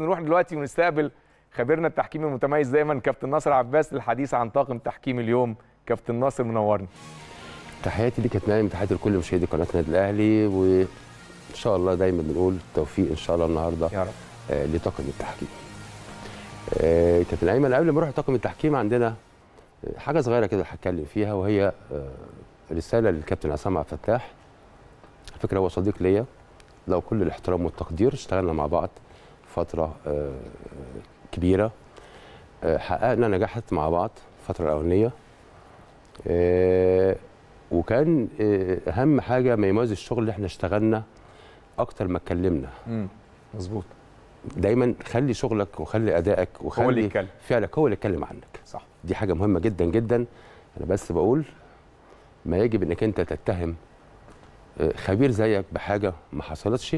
نروح دلوقتي ونستقبل خبيرنا التحكيم المتميز دايما كابتن ناصر عباس للحديث عن طاقم تحكيم اليوم كابتن ناصر منورني تحياتي ليك اتمنى تحياتي لكل مشاهدي قناه النادي الاهلي وان شاء الله دايما بنقول التوفيق ان شاء الله النهارده يا رب. آه لطاقم التحكيم آه كابتن ايمن قبل ما نروح لطاقم التحكيم عندنا آه، حاجه صغيره كده هتكلم فيها وهي آه رساله للكابتن عصام عبد الفتاح على فكره هو صديق ليا لو كل الاحترام والتقدير اشتغلنا مع بعض فتره آه، كبيره آه، حققنا نجاحات مع بعض الفتره الاولانيه آه، وكان اهم حاجه ما يميز الشغل اللي احنا اشتغلنا اكتر ما اتكلمنا مظبوط دايما خلي شغلك وخلي ادائك وخلي هو اللي فعلك هو اللي يتكلم عنك صح دي حاجه مهمه جدا جدا انا بس بقول ما يجب انك انت تتهم خبير زيك بحاجه ما حصلتش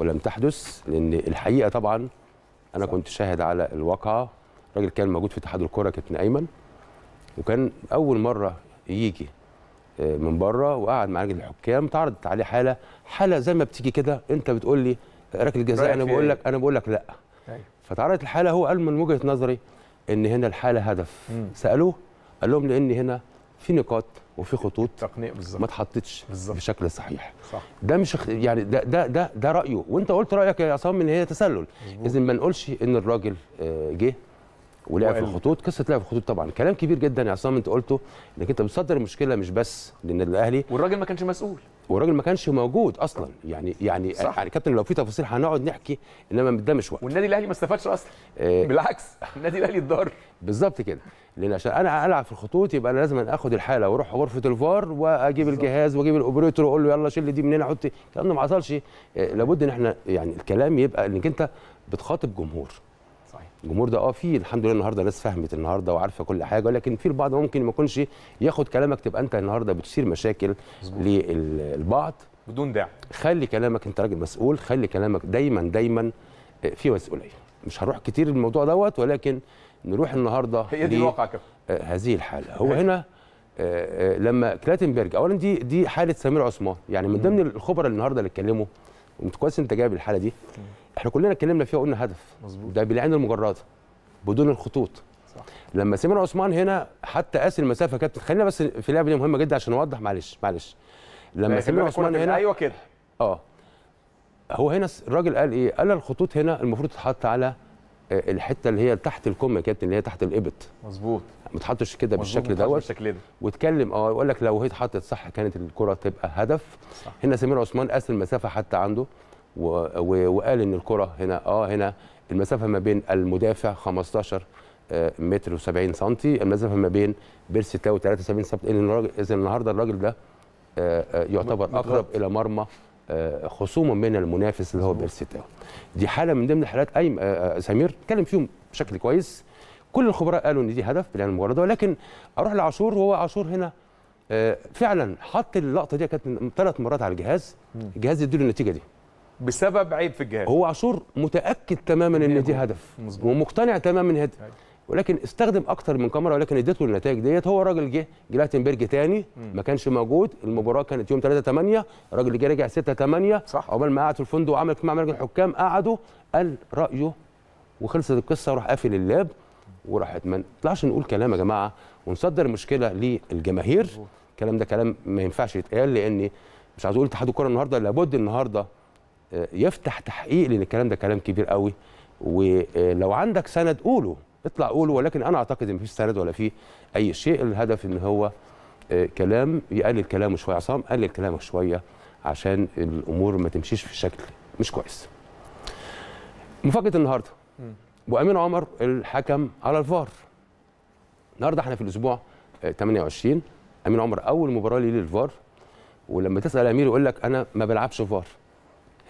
ولم تحدث لان الحقيقه طبعا انا كنت شاهد على الواقعه الراجل كان موجود في اتحاد الكره كابتن ايمن وكان اول مره يجي آه، من بره وقعد مع رجل الحكام تعرضت عليه حاله حاله زي ما بتيجي كده انت بتقول لي ركله جزاء انا بقول إيه؟ لك انا بقول لك لا أيوه. فتعرضت الحاله هو قال من وجهه نظري ان هنا الحاله هدف سالوه قال لهم لان هنا في نقاط وفي خطوط تقنيه بالظبط ما اتحطتش بشكل صحيح صح. ده مش يعني ده ده ده, ده رايه وانت قلت رايك يا عصام ان هي تسلل اذا ما نقولش ان الراجل آه، جه ولعب في الخطوط قصه لعب في الخطوط طبعا كلام كبير جدا يا عصام انت قلته انك انت بتصدر المشكله مش بس للنادي الاهلي والراجل ما كانش مسؤول والراجل ما كانش موجود اصلا يعني يعني صح. يعني كابتن لو في تفاصيل هنقعد نحكي انما ده مش وقت والنادي الاهلي ما استفادش اصلا آه بالعكس النادي الاهلي اتضر بالظبط كده لان عشان انا العب في الخطوط يبقى انا لازم اخد الحاله واروح غرفه الفار واجيب بالزبط. الجهاز واجيب الاوبريتور واقول له يلا شيل دي من هنا حط ما حصلش آه لابد ان احنا يعني الكلام يبقى انك انت بتخاطب جمهور الجمهور ده اه في الحمد لله النهارده ناس فهمت النهارده وعارفه كل حاجه ولكن في البعض ممكن ما يكونش ياخد كلامك تبقى انت النهارده بتثير مشاكل للبعض بدون داعي خلي كلامك انت راجل مسؤول خلي كلامك دايما دايما آه، في مسؤوليه مش هروح كتير الموضوع دوت ولكن نروح النهارده هي دي الواقع كده آه، هذه الحاله هو هنا آه، لما كلاتنبرج اولا دي دي حاله سمير عثمان يعني من ضمن الخبراء النهارده اللي اتكلموا كويس انت جايب الحاله دي احنا كلنا اتكلمنا فيها وقلنا هدف مظبوط ده بالعين المجرده بدون الخطوط صح لما سمير عثمان هنا حتى قاس المسافه كابتن خلينا بس في لعبه دي مهمه جدا عشان اوضح معلش معلش لما سمير عثمان هنا ايوه كده اه هو هنا الراجل قال ايه؟ قال الخطوط هنا المفروض تتحط على آه، الحته اللي هي تحت الكم يا كابتن اللي هي تحت الابط مظبوط ما تحطش كده بالشكل دوت بالشكل ده واتكلم اه يقول لك لو هي اتحطت صح كانت الكره تبقى هدف صح. هنا سمير عثمان قاس المسافه حتى عنده وقال ان الكره هنا اه هنا المسافه ما بين المدافع 15 آه، متر و70 سم المسافه ما بين بيرسي تاو 73 سم اذا النهارده الراجل ده آه، آه، يعتبر اقرب الى مرمى خصومه من المنافس اللي هو بيرسي تاو دي حاله من ضمن الحالات اي سمير اتكلم فيهم بشكل كويس كل الخبراء قالوا ان دي هدف بناء المباراه ولكن اروح لعاشور وهو عاشور هنا فعلا حط اللقطه دي كانت ثلاث مرات على الجهاز الجهاز يديله النتيجه دي بسبب عيب في الجهاز هو عاشور متاكد تماما ان دي هدف مزبوط. ومقتنع تماما ان هدف أيوة. ولكن استخدم اكتر من كاميرا ولكن اديته النتائج ديت هو راجل جه جلاتنبرج تاني ما كانش موجود المباراه كانت يوم 3 8 الراجل جه رجع 6 8 صح عقبال ما قعد في الفندق وعمل اجتماع مجلس الحكام قعدوا قال رايه وخلصت القصه وراح قافل اللاب وراحت ما نطلعش نقول كلام يا جماعه ونصدر مشكله للجماهير الكلام ده كلام ما ينفعش يتقال لان مش عايز اقول اتحاد الكوره النهارده لابد النهارده يفتح تحقيق لان الكلام ده كلام كبير قوي ولو عندك سند قوله اطلع قوله ولكن انا اعتقد ان مفيش سند ولا في اي شيء الهدف ان هو آه، كلام يقلل كلامه شويه عصام قلل كلامه شويه عشان الامور ما تمشيش في شكل مش كويس مفاجاه النهارده وامين عمر الحكم على الفار النهارده احنا في الاسبوع 28 آه، امين عمر اول مباراه ليه للفار ولما تسال امير يقول لك انا ما بلعبش فار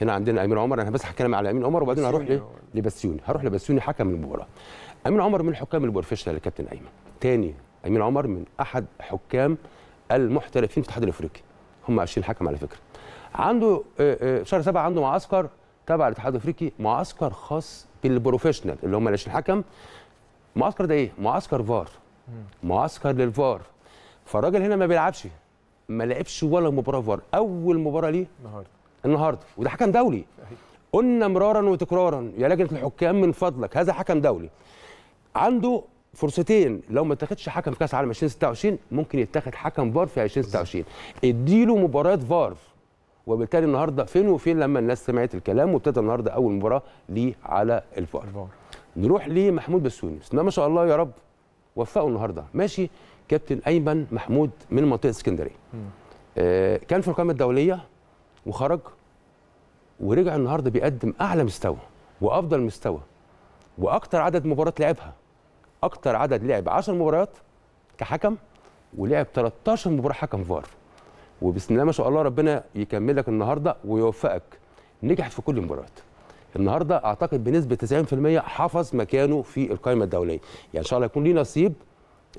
هنا عندنا امين عمر انا بس هتكلم على امين عمر وبعدين هروح إيه؟ لبسيوني هروح لبسيوني حكم المباراه امين عمر من حكام البروفيشنال يا كابتن ايمن تاني امين عمر من احد حكام المحترفين في الاتحاد الافريقي هم 20 حكم على فكره عنده آه، آه، شهر سبعة عنده معسكر تبع الاتحاد الافريقي معسكر خاص بالبروفيشنال اللي هم ال 20 حكم معسكر ده ايه معسكر فار معسكر للفار فالراجل هنا ما بيلعبش ما لعبش ولا مباراه فار اول مباراه ليه النهارده النهارده وده حكم دولي قلنا مرارا وتكرارا يا لجنه الحكام من فضلك هذا حكم دولي عنده فرصتين لو ما اتخذش حكم في كاس العالم 2026 ممكن يتخذ حكم فار في 2026 اديله مباريات فار وبالتالي النهارده فين وفين لما الناس سمعت الكلام وابتدى النهارده اول مباراه ليه على الفار نروح لمحمود بسوني بس ما شاء الله يا رب وفقه النهارده ماشي كابتن ايمن محمود من منطقه اسكندريه آه كان في القائمه الدوليه وخرج ورجع النهارده بيقدم اعلى مستوى وافضل مستوى واكتر عدد مباريات لعبها اكتر عدد لعب 10 مباريات كحكم ولعب 13 مباراه حكم فار وبسم الله ما شاء الله ربنا يكملك النهارده ويوفقك نجح في كل المباريات النهارده اعتقد بنسبه 90% حفظ مكانه في القائمه الدوليه يعني ان شاء الله يكون ليه نصيب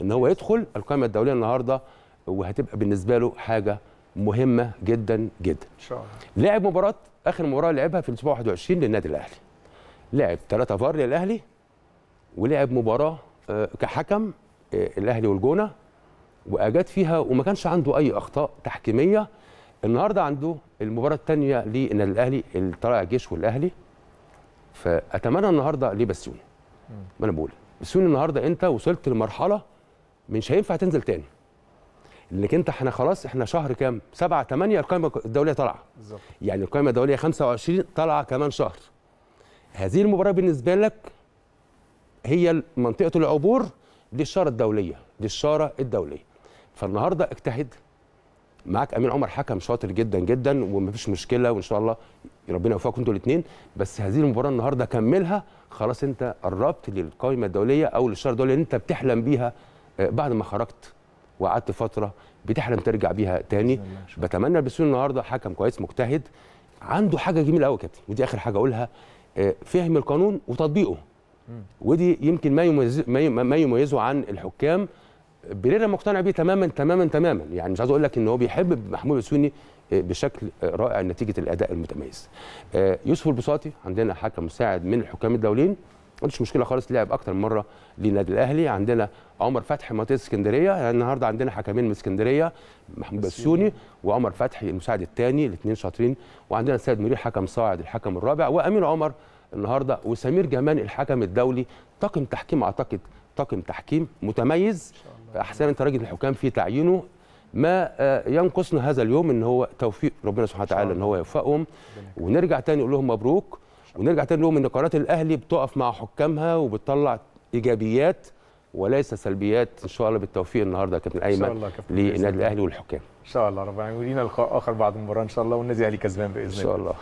ان هو يدخل القائمه الدوليه النهارده وهتبقى بالنسبه له حاجه مهمه جدا جدا ان شاء الله لعب مباراه اخر مباراه لعبها في الاسبوع 21 للنادي الاهلي لعب ثلاثة فار للاهلي ولعب مباراه آه، كحكم آه، الاهلي والجونه واجاد فيها وما كانش عنده اي اخطاء تحكيميه النهارده عنده المباراه الثانيه للنادي الاهلي اللي طلع الجيش والاهلي فاتمنى النهارده لبسيوني ما انا بقول بسيوني النهارده انت وصلت لمرحله مش هينفع تنزل تاني لكن انت احنا خلاص احنا شهر كام 7 8 القائمه الدوليه طالعه بالظبط يعني القائمه الدوليه 25 طالعه كمان شهر هذه المباراه بالنسبه لك هي منطقه العبور للشاره الدوليه للشاره الدوليه فالنهارده اجتهد معاك امين عمر حكم شاطر جدا جدا ومفيش مشكله وان شاء الله ربنا يوفقكم انتوا الاثنين بس هذه المباراه النهارده كملها خلاص انت قربت للقائمه الدوليه او للشاره الدوليه اللي انت بتحلم بيها آه، بعد ما خرجت وقعدت فتره بتحلم ترجع بيها تاني بتمنى البسوني النهارده حكم كويس مجتهد عنده حاجه جميله قوي يا كابتن ودي اخر حاجه اقولها آه، فهم القانون وتطبيقه ودي يمكن ما يميز ما يميزه عن الحكام بريرا مقتنع بيه تماما تماما تماما يعني مش عايز اقول لك ان هو بيحب محمود السوني آه، بشكل رائع نتيجه الاداء المتميز آه، يوسف البساطي عندنا حكم مساعد من الحكام الدوليين عنديش مشكله خالص لعب اكتر من مره للنادي الاهلي عندنا عمر فتحي منطقه اسكندريه يعني النهارده عندنا حكمين من اسكندريه محمود بسيوني وعمر فتحي المساعد الثاني الاثنين شاطرين وعندنا السيد منير حكم صاعد الحكم الرابع وامين عمر النهارده وسمير جمان الحكم الدولي طاقم تحكيم اعتقد طاقم تحكيم متميز احسن راجل الحكام في تعيينه ما آه، ينقصنا هذا اليوم ان هو توفيق ربنا سبحانه وتعالى ان هو يوفقهم ونرجع تاني نقول لهم مبروك ونرجع تاني نقول ان قناه الاهلي بتقف مع حكامها وبتطلع ايجابيات وليس سلبيات ان شاء الله بالتوفيق النهارده كابتن ايمن للنادي الاهلي والحكام ان شاء الله ربنا يولينا لقاء اخر بعد المباراه ان شاء الله والنادي الاهلي كسبان باذن الله ان شاء الله